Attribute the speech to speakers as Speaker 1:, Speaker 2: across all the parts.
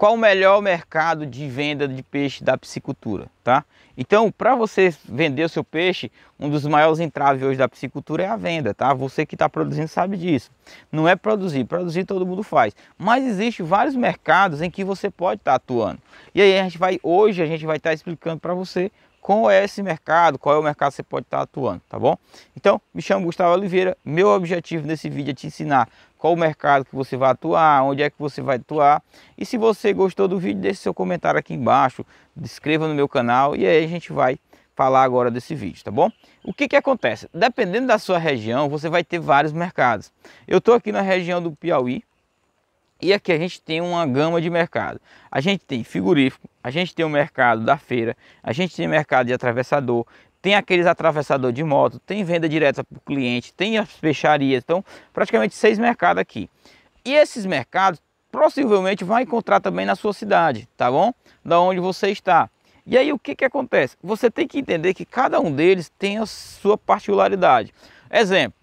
Speaker 1: qual o melhor mercado de venda de peixe da piscicultura, tá? Então, para você vender o seu peixe, um dos maiores entraves hoje da piscicultura é a venda, tá? Você que está produzindo sabe disso. Não é produzir, produzir todo mundo faz, mas existe vários mercados em que você pode estar tá atuando. E aí a gente vai hoje a gente vai estar tá explicando para você qual é esse mercado, qual é o mercado que você pode estar atuando, tá bom? Então, me chamo Gustavo Oliveira, meu objetivo nesse vídeo é te ensinar qual o mercado que você vai atuar, onde é que você vai atuar. E se você gostou do vídeo, deixe seu comentário aqui embaixo, inscreva no meu canal e aí a gente vai falar agora desse vídeo, tá bom? O que que acontece? Dependendo da sua região, você vai ter vários mercados. Eu estou aqui na região do Piauí, e aqui a gente tem uma gama de mercado. A gente tem figurífico, a gente tem o mercado da feira, a gente tem mercado de atravessador, tem aqueles atravessador de moto, tem venda direta para o cliente, tem as peixarias, então praticamente seis mercados aqui. E esses mercados possivelmente vai encontrar também na sua cidade, tá bom? Da onde você está. E aí o que, que acontece? Você tem que entender que cada um deles tem a sua particularidade. Exemplo,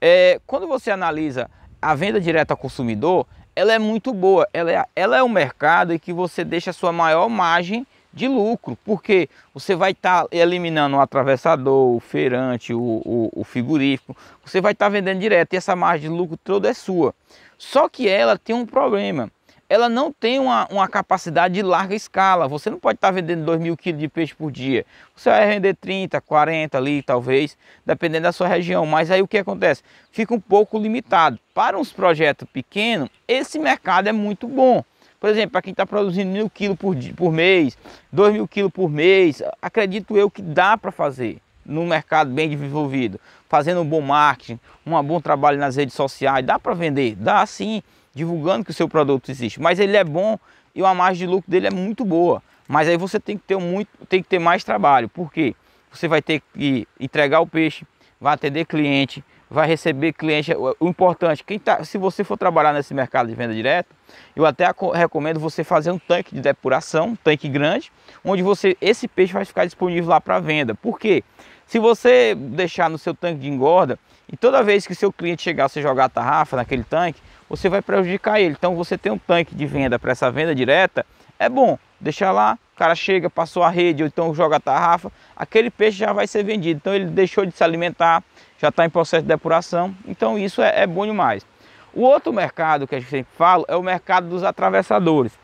Speaker 1: é, quando você analisa a venda direta ao consumidor, ela é muito boa. Ela é, ela é um mercado em que você deixa a sua maior margem de lucro, porque você vai estar tá eliminando o atravessador, o feirante, o, o, o figurífico, você vai estar tá vendendo direto e essa margem de lucro toda é sua. Só que ela tem um problema ela não tem uma, uma capacidade de larga escala. Você não pode estar tá vendendo 2 mil quilos de peixe por dia. Você vai vender 30, 40 ali, talvez, dependendo da sua região. Mas aí o que acontece? Fica um pouco limitado. Para uns projetos pequenos, esse mercado é muito bom. Por exemplo, para quem está produzindo mil quilos por, por mês, 2 mil quilos por mês, acredito eu que dá para fazer no mercado bem desenvolvido, fazendo um bom marketing, um bom trabalho nas redes sociais, dá para vender, dá sim, divulgando que o seu produto existe, mas ele é bom e a margem de lucro dele é muito boa. Mas aí você tem que ter muito, tem que ter mais trabalho, porque você vai ter que entregar o peixe, vai atender cliente, vai receber cliente. O importante, quem tá, se você for trabalhar nesse mercado de venda direta, eu até recomendo você fazer um tanque de depuração, um tanque grande, onde você esse peixe vai ficar disponível lá para venda. Por quê? Se você deixar no seu tanque de engorda e toda vez que seu cliente chegar, você jogar a tarrafa naquele tanque, você vai prejudicar ele. Então você tem um tanque de venda para essa venda direta, é bom deixar lá cara chega, passou a rede, ou então joga a tarrafa, aquele peixe já vai ser vendido. Então ele deixou de se alimentar, já está em processo de depuração. Então isso é, é bom demais. O outro mercado que a gente sempre fala é o mercado dos atravessadores.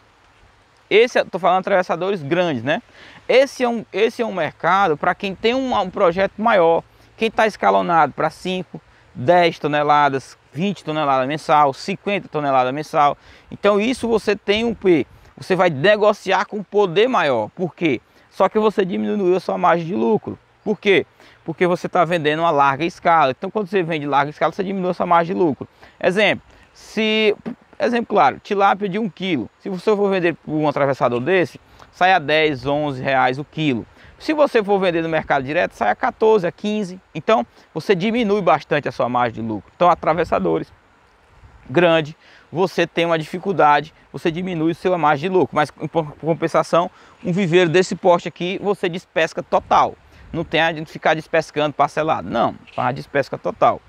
Speaker 1: Esse, estou falando atravessadores grandes, né? Esse é um, esse é um mercado para quem tem um, um, projeto maior, quem está escalonado para 5, 10 toneladas, 20 toneladas mensal, 50 toneladas mensal. Então isso você tem um P. Você vai negociar com poder maior. Por quê? Só que você diminuiu a sua margem de lucro. Por quê? Porque você está vendendo uma larga escala. Então, quando você vende larga escala, você diminui a sua margem de lucro. Exemplo, se... Exemplo claro, tilápia de 1 um Se você for vender por um atravessador desse, sai a 10, 11 reais o quilo. Se você for vender no mercado direto, sai a 14, a 15. Então, você diminui bastante a sua margem de lucro. Então, atravessadores grande, você tem uma dificuldade, você diminui o seu margem de lucro. Mas, em compensação, um viveiro desse porte aqui, você despesca total. Não tem a de ficar despescando parcelado, não. para despesca total.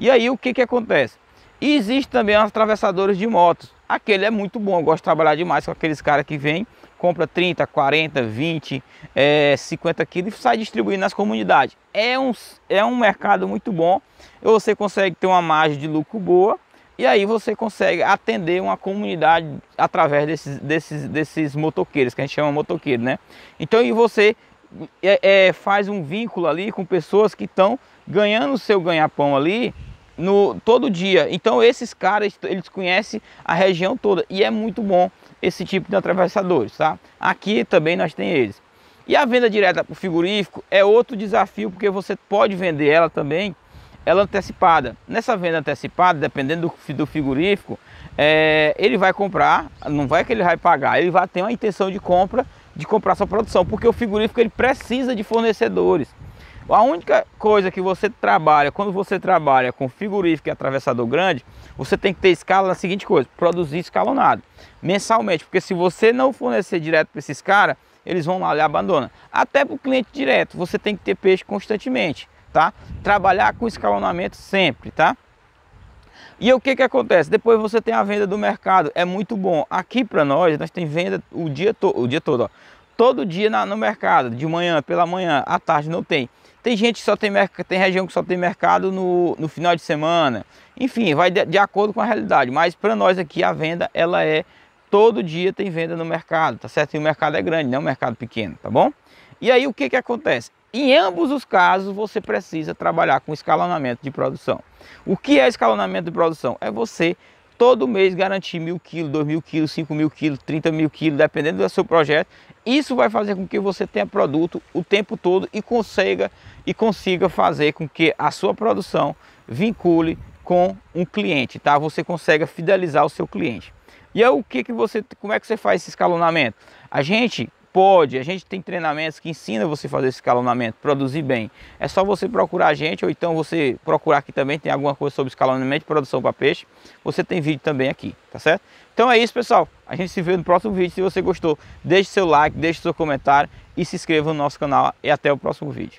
Speaker 1: E aí, o que, que acontece? existe também os atravessadores de motos. Aquele é muito bom, eu gosto de trabalhar demais com aqueles caras que vêm, compra 30, 40, 20, é, 50 quilos e sai distribuindo nas comunidades. É um, é um mercado muito bom, você consegue ter uma margem de lucro boa e aí você consegue atender uma comunidade através desses, desses, desses motoqueiros, que a gente chama motoqueiro, né? Então e você é, é, faz um vínculo ali com pessoas que estão ganhando o seu ganha-pão ali no todo dia. Então esses caras, eles conhecem a região toda e é muito bom esse tipo de atravessadores, tá? Aqui também nós tem eles. E a venda direta para o frigorífico é outro desafio, porque você pode vender ela também ela antecipada. Nessa venda antecipada, dependendo do, do frigorífico, é, ele vai comprar, não vai que ele vai pagar, ele vai ter uma intenção de compra, de comprar sua produção, porque o frigorífico ele precisa de fornecedores. A única coisa que você trabalha, quando você trabalha com frigorífico e atravessador grande, você tem que ter escala na seguinte coisa, produzir escalonado, mensalmente, porque se você não fornecer direto para esses caras, eles vão lá e abandonam. Até para o cliente direto, você tem que ter peixe constantemente tá? Trabalhar com escalonamento sempre, tá? E o que que acontece? Depois você tem a venda do mercado, é muito bom. Aqui para nós, nós tem venda o dia, todo o dia todo, ó. Todo dia na, no mercado, de manhã, pela manhã, à tarde não tem. Tem gente que só tem mercado, tem região que só tem mercado no, no final de semana. Enfim, vai de, de acordo com a realidade, mas para nós aqui a venda ela é todo dia tem venda no mercado, tá certo? E o mercado é grande, não é um mercado pequeno, tá bom? E aí o que que acontece? Em ambos os casos, você precisa trabalhar com escalonamento de produção. O que é escalonamento de produção? É você todo mês garantir mil quilos, dois mil quilos, cinco mil quilos, trinta mil quilos, dependendo do seu projeto. Isso vai fazer com que você tenha produto o tempo todo e consiga e consiga fazer com que a sua produção vincule com um cliente, tá? Você consegue fidelizar o seu cliente. E é o que que você, como é que você faz esse escalonamento? A gente pode. A gente tem treinamentos que ensina você a fazer esse escalonamento, produzir bem. É só você procurar a gente ou então você procurar aqui também, tem alguma coisa sobre escalonamento e produção para peixe. Você tem vídeo também aqui, tá certo? Então é isso, pessoal. A gente se vê no próximo vídeo. Se você gostou, deixe seu like, deixe seu comentário e se inscreva no nosso canal. E até o próximo vídeo.